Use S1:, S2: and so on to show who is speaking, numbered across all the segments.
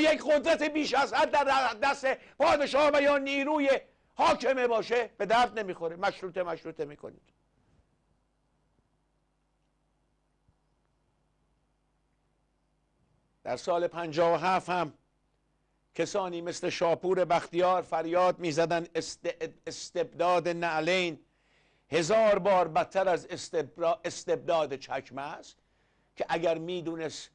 S1: یک قدرت بیش از حد در دست پادشاه و یا نیروی حاکمه باشه به درد نمیخوره مشروطه مشروطه میکنید در سال 57 هم کسانی مثل شاپور بختیار فریاد میزدند استبداد نعلین هزار بار بدتر از استبداد چکمه است که اگر میدونست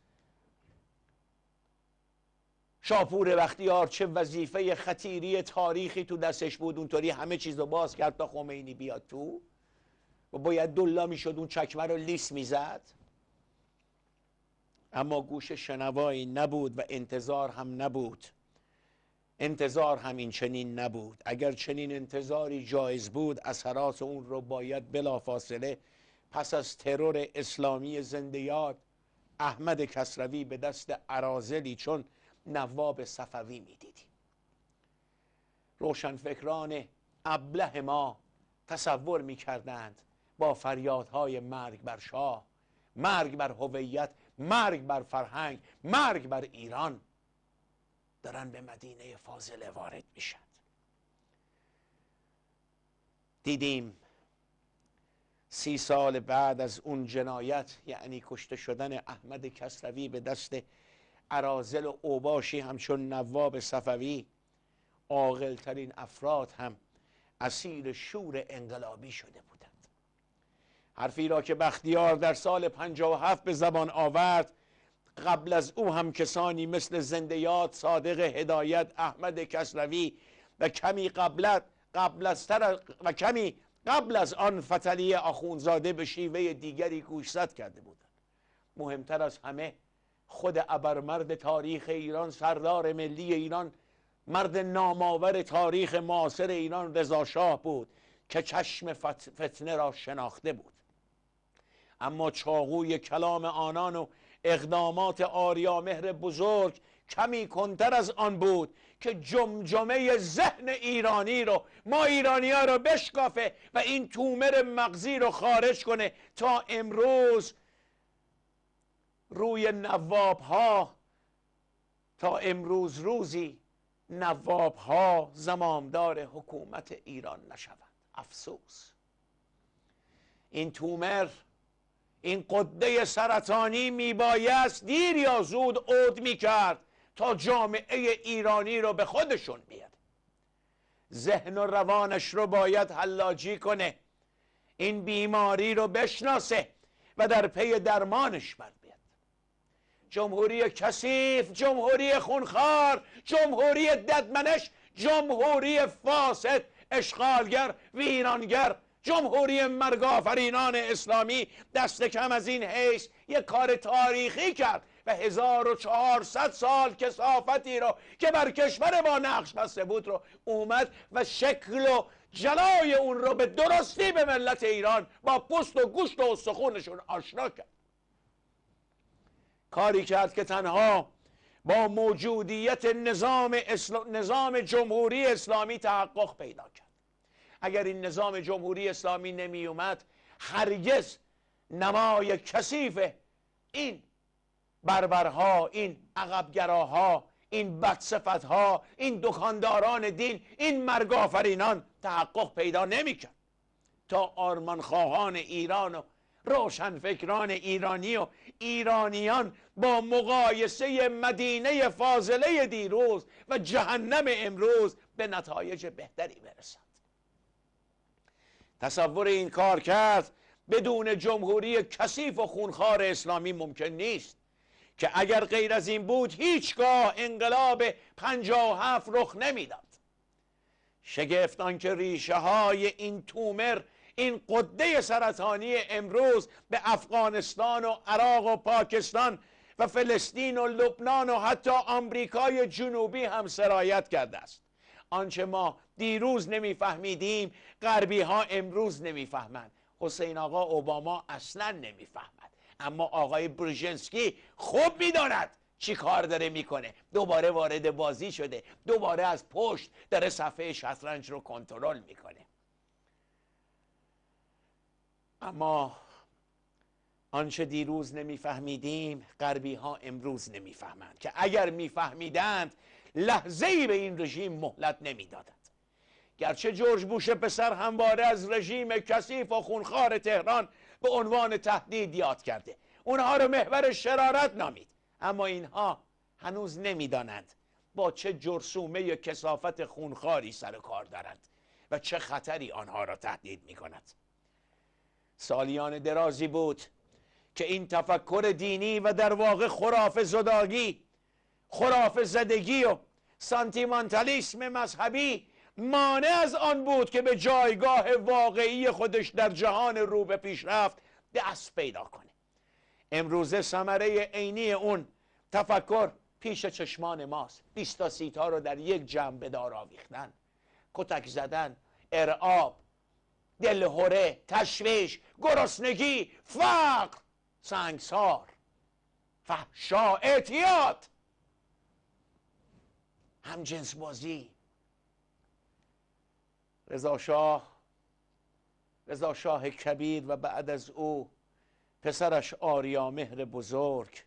S1: شاپور وقتی چه وظیفه خطیری تاریخی تو دستش بود اونطوری همه چیز رو باز کرد تا خمینی بیاد تو و باید دلا میشد اون چکمه رو لیس میزد اما گوش شنوایی نبود و انتظار هم نبود انتظار همین چنین نبود اگر چنین انتظاری جایز بود اثرات اون رو باید بلافاصله پس از ترور اسلامی زندیات احمد کسروی به دست عرازلی چون نواب صفوی میدیدیم روشنفکران ابله ما تصور میکردند با فریادهای مرگ بر شاه مرگ بر هویت مرگ بر فرهنگ مرگ بر ایران دارن به مدینه فاضله وارد میشند دیدیم سی سال بعد از اون جنایت یعنی کشته شدن احمد کسروی به دست عرازل و اوباشی همچون نواب صفوی عاقلترین افراد هم اسیر شور انقلابی شده بودند حرفی را که بختیار در سال 57 به زبان آورد قبل از او هم کسانی مثل زندیات صادق هدایت احمد کسروی و کمی قبلت قبل از و کمی قبل از آن فتلی آخونزاده به شیوه دیگری گوشزد کرده بودند مهمتر از همه خود ابرمرد تاریخ ایران سردار ملی ایران مرد نامآور تاریخ معاصر ایران شاه بود که چشم فتنه را شناخته بود اما چاقوی کلام آنان و اقدامات آریامهر بزرگ کمی کنتر از آن بود که جمجمه ذهن ایرانی رو ما ایرانی ها رو بشکافه و این تومر مغزی رو خارج کنه تا امروز روی نواب ها تا امروز روزی نواب ها زمامدار حکومت ایران نشوند افسوس این تومر این قده سرطانی میبایست دیر یا زود عود میکرد تا جامعه ایرانی رو به خودشون بیاد ذهن و روانش رو باید حلاجی کنه این بیماری رو بشناسه و در پی درمانش بره جمهوری کثیف جمهوری خونخار، جمهوری ددمنش جمهوری فاسد اشغالگر ویرانگر جمهوری مرگافرینان اسلامی دست کم از این حیث یک کار تاریخی کرد و 1400 سال کسافتی رو که بر کشور ما نقش بسته بود رو اومد و شکل و جلای اون رو به درستی به ملت ایران با پست و گوشت و سخونشون آشنا کرد کاری کرد که تنها با موجودیت نظام, نظام جمهوری اسلامی تحقق پیدا کرد اگر این نظام جمهوری اسلامی نمی اومد هرگز نمای کثیف این بربرها این عقبگراها این بدصفتها این دکانداران دین این مرگافرینان تحقق پیدا نمیکرد تا آرمانخواهان ایران و روشنفکران ایرانی و ایرانیان با مقایسه مدینه فاضله دیروز و جهنم امروز به نتایج بهتری برسد تصور این کار کرد بدون جمهوری کثیف و خونخوار اسلامی ممکن نیست که اگر غیر از این بود هیچگاه انقلاب 57 رخ نمیداد شگفت آنکه ریشه های این تومر این قده سرطانی امروز به افغانستان و عراق و پاکستان و فلسطین و لبنان و حتی آمریکای جنوبی هم سرایت کرده است آنچه ما دیروز نمیفهمیدیم غربی ها امروز نمیفهمند حسین آقا اوباما اصلا نمیفهمد اما آقای برژنسکی خوب میداند چی کار داره میکنه دوباره وارد بازی شده دوباره از پشت داره صفحه شطرنج رو کنترل میکنه اما آنچه دیروز نمیفهمیدیم غربی ها امروز نمیفهمند که اگر میفهمیدند لحظه ای به این رژیم مهلت نمیدادند گرچه جورج بوش پسر همواره از رژیم کثیف و خونخوار تهران به عنوان تهدید یاد کرده اونها رو محور شرارت نامید اما اینها هنوز نمیدانند با چه جرسومه کسافت خونخاری سر کار دارند و چه خطری آنها را تهدید می کند سالیان درازی بود که این تفکر دینی و در واقع خراف زداگی خراف زدگی و سانتیمانتالیسم مذهبی مانع از آن بود که به جایگاه واقعی خودش در جهان رو به پیشرفت دست پیدا کنه امروزه ثمره عینی اون تفکر پیش چشمان ماست بیستا سیتا رو در یک به دار آویختن کتک زدن ارعاب دلهوره تشویش گرسنگی فقر سنگسار فحشا اعتیاد هم جنس بازی رضا شاه رضا شاه کبیر و بعد از او پسرش آریا مهر بزرگ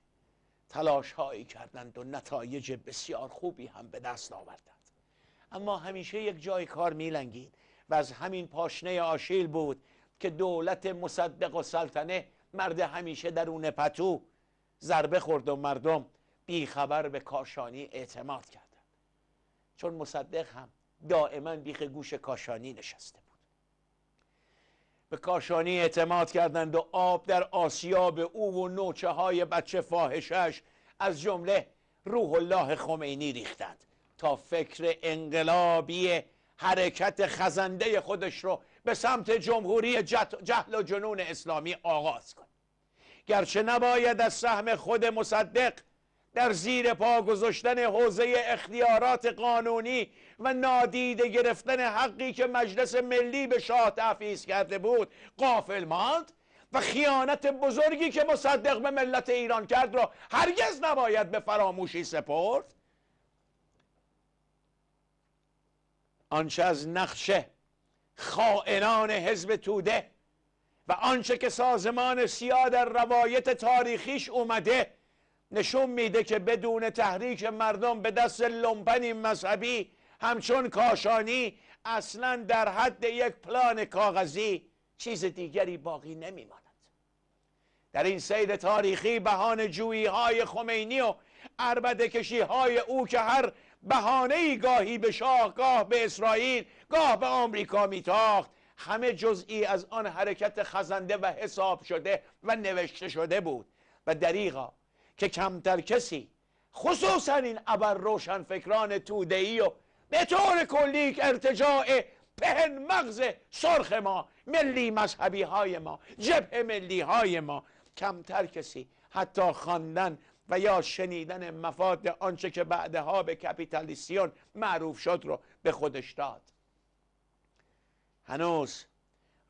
S1: تلاش هایی کردند و نتایج بسیار خوبی هم به دست آوردند اما همیشه یک جای کار میلنگید و از همین پاشنه آشیل بود که دولت مصدق و سلطنه مرد همیشه اون پتو ضربه خورد و مردم بیخبر به کاشانی اعتماد کردند چون مصدق هم دائما بیخ گوش کاشانی نشسته بود به کاشانی اعتماد کردند و آب در به او و نوچه های بچه فاهشش از جمله روح الله خمینی ریختند تا فکر انقلابی حرکت خزنده خودش رو به سمت جمهوری جهل و جنون اسلامی آغاز کنیم گرچه نباید از سهم خود مصدق در زیر پا گذاشتن حوزه اختیارات قانونی و نادیده گرفتن حقی که مجلس ملی به شاه تحفیز کرده بود قافل ماند و خیانت بزرگی که مصدق به ملت ایران کرد را هرگز نباید به فراموشی سپرد آنچه از نقشه خائنان حزب توده و آنچه که سازمان سیا در روایت تاریخیش اومده نشون میده که بدون تحریک مردم به دست لمپنی مذهبی همچون کاشانی اصلا در حد یک پلان کاغذی چیز دیگری باقی نمیماند در این سید تاریخی بهان جویی های خمینی و عربد کشی های او که هر بهانه گاهی به شاه گاه به اسرائیل گاه به آمریکا میتاخت همه جزئی از آن حرکت خزنده و حساب شده و نوشته شده بود و دریغا که کمتر کسی خصوصا این ابر روشن فکران ای و به طور کلی ارتجاع پهن مغز سرخ ما ملی مذهبی های ما جبه ملی های ما کمتر کسی حتی خواندن و یا شنیدن مفاد آنچه که بعدها به کپیتالیسیون معروف شد رو به خودش داد هنوز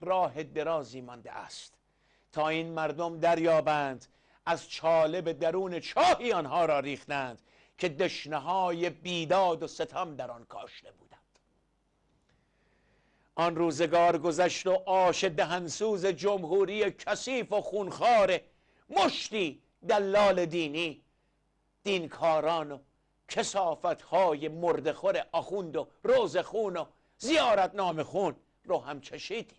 S1: راه درازی مانده است تا این مردم دریابند از چاله به درون چاهی آنها را ریختند که دشنه بیداد و ستم در آن کاشته بودند آن روزگار گذشت و آش دهنسوز جمهوری کثیف و خونخوار مشتی دلال دینی دینکاران و کسافت های مردخور آخوند و روز خون و زیارت نام خون رو هم چشیدیم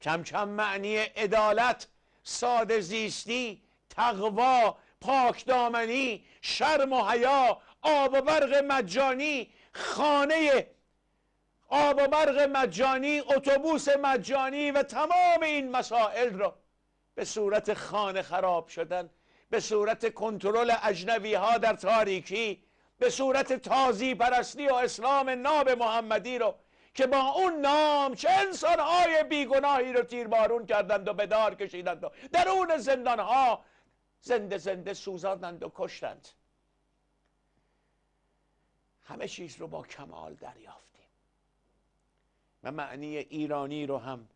S1: کم کم معنی عدالت ساده زیستی تقوا پاکدامنی شرم و حیا آب و برق مجانی خانه آب و برق مجانی اتوبوس مجانی و تمام این مسائل رو به صورت خانه خراب شدن به صورت کنترل اجنبی ها در تاریکی به صورت تازی پرستی و اسلام ناب محمدی رو که با اون نام چه انسانهای بیگناهی رو بارون کردند و به دار کشیدند و زندان ها زنده زنده سوزاندند و کشتند همه چیز رو با کمال دریافتیم و معنی ایرانی رو هم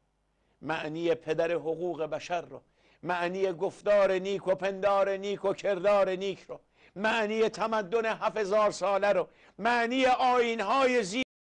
S1: معنی پدر حقوق بشر رو معنی گفتار نیک و پندار نیک و کردار نیک رو معنی تمدن هفت هزار ساله رو معنی های زی